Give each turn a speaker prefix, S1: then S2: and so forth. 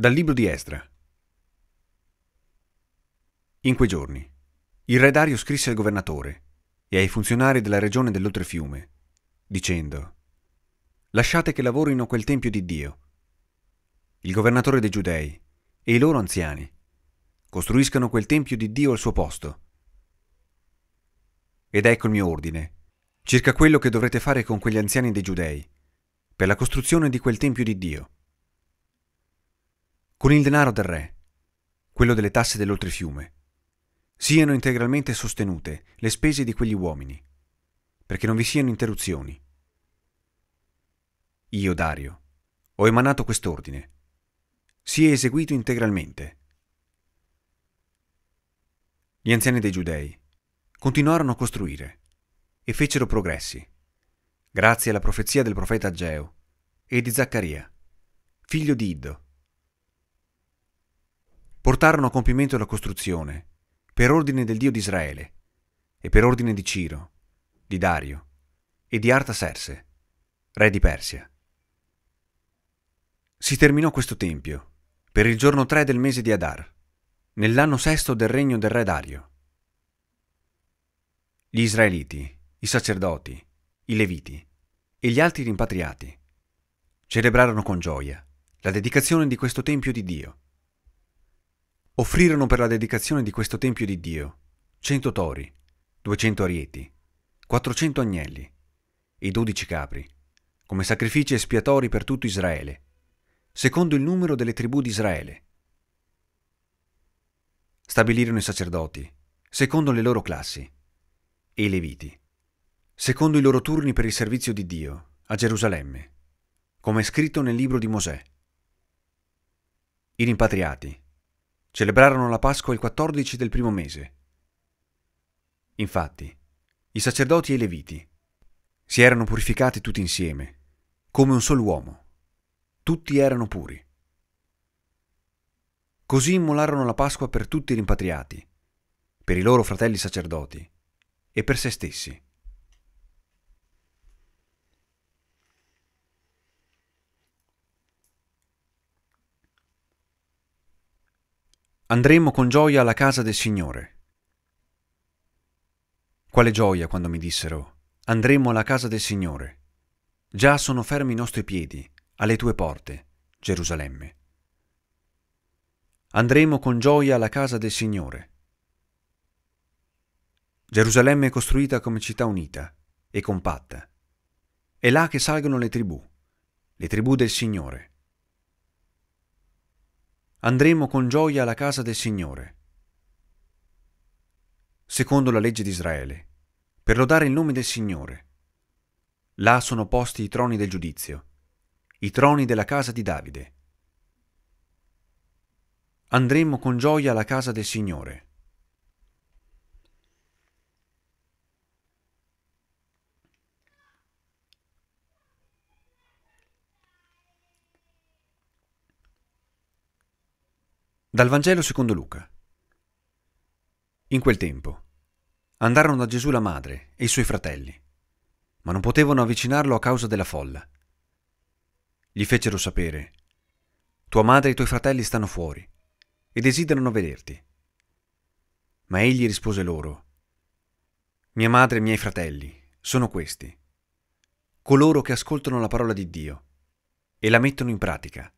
S1: Dal libro di Esdra. In quei giorni, il re Dario scrisse al governatore e ai funzionari della regione dell'oltrefiume, dicendo: Lasciate che lavorino quel tempio di Dio. Il governatore dei Giudei e i loro anziani costruiscano quel tempio di Dio al suo posto. Ed ecco il mio ordine, circa quello che dovrete fare con quegli anziani dei Giudei, per la costruzione di quel tempio di Dio con il denaro del re, quello delle tasse dell'oltrefiume, siano integralmente sostenute le spese di quegli uomini, perché non vi siano interruzioni. Io, Dario, ho emanato quest'ordine. Si è eseguito integralmente. Gli anziani dei giudei continuarono a costruire e fecero progressi, grazie alla profezia del profeta Geo e di Zaccaria, figlio di Iddo, portarono a compimento la costruzione, per ordine del Dio di Israele, e per ordine di Ciro, di Dario e di Artaserse, re di Persia. Si terminò questo tempio per il giorno 3 del mese di Adar, nell'anno sesto del regno del re Dario. Gli israeliti, i sacerdoti, i leviti e gli altri rimpatriati celebrarono con gioia la dedicazione di questo tempio di Dio offrirono per la dedicazione di questo Tempio di Dio 100 tori, 200 arieti, 400 agnelli e 12 capri, come sacrifici espiatori per tutto Israele, secondo il numero delle tribù di Israele. Stabilirono i sacerdoti, secondo le loro classi, e i leviti, secondo i loro turni per il servizio di Dio a Gerusalemme, come è scritto nel libro di Mosè. I rimpatriati, Celebrarono la Pasqua il 14 del primo mese. Infatti, i sacerdoti e i leviti si erano purificati tutti insieme, come un solo uomo. Tutti erano puri. Così immolarono la Pasqua per tutti i rimpatriati, per i loro fratelli sacerdoti e per se stessi. andremo con gioia alla casa del Signore. Quale gioia quando mi dissero, andremo alla casa del Signore. Già sono fermi i nostri piedi, alle tue porte, Gerusalemme. Andremo con gioia alla casa del Signore. Gerusalemme è costruita come città unita e compatta. È là che salgono le tribù, le tribù del Signore andremo con gioia alla casa del Signore. Secondo la legge di Israele, per lodare il nome del Signore. Là sono posti i troni del giudizio, i troni della casa di Davide. Andremo con gioia alla casa del Signore. Dal Vangelo secondo Luca. In quel tempo andarono da Gesù la madre e i suoi fratelli, ma non potevano avvicinarlo a causa della folla. Gli fecero sapere, Tua madre e i tuoi fratelli stanno fuori e desiderano vederti. Ma egli rispose loro, Mia madre e i miei fratelli sono questi, coloro che ascoltano la parola di Dio e la mettono in pratica.